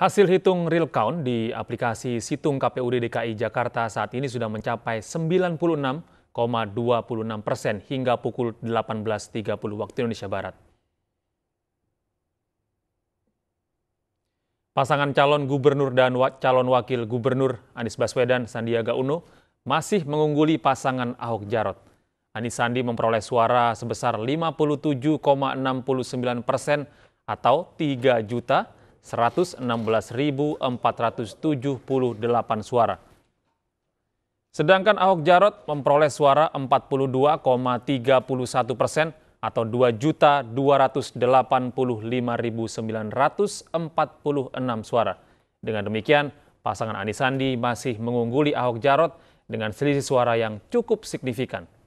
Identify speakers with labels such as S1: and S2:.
S1: Hasil hitung real count di aplikasi Situng KPUD DKI Jakarta saat ini sudah mencapai 96,26 persen hingga pukul 18.30 waktu Indonesia Barat. Pasangan calon gubernur dan calon wakil gubernur Anies Baswedan Sandiaga Uno masih mengungguli pasangan Ahok Jarot. Anies Sandi memperoleh suara sebesar 57,69 persen atau 3 juta 116.478 suara. Sedangkan Ahok Jarot memperoleh suara 42,31 persen atau 2.285.946 suara. Dengan demikian, pasangan Anies Sandi masih mengungguli Ahok Jarot dengan selisih suara yang cukup signifikan.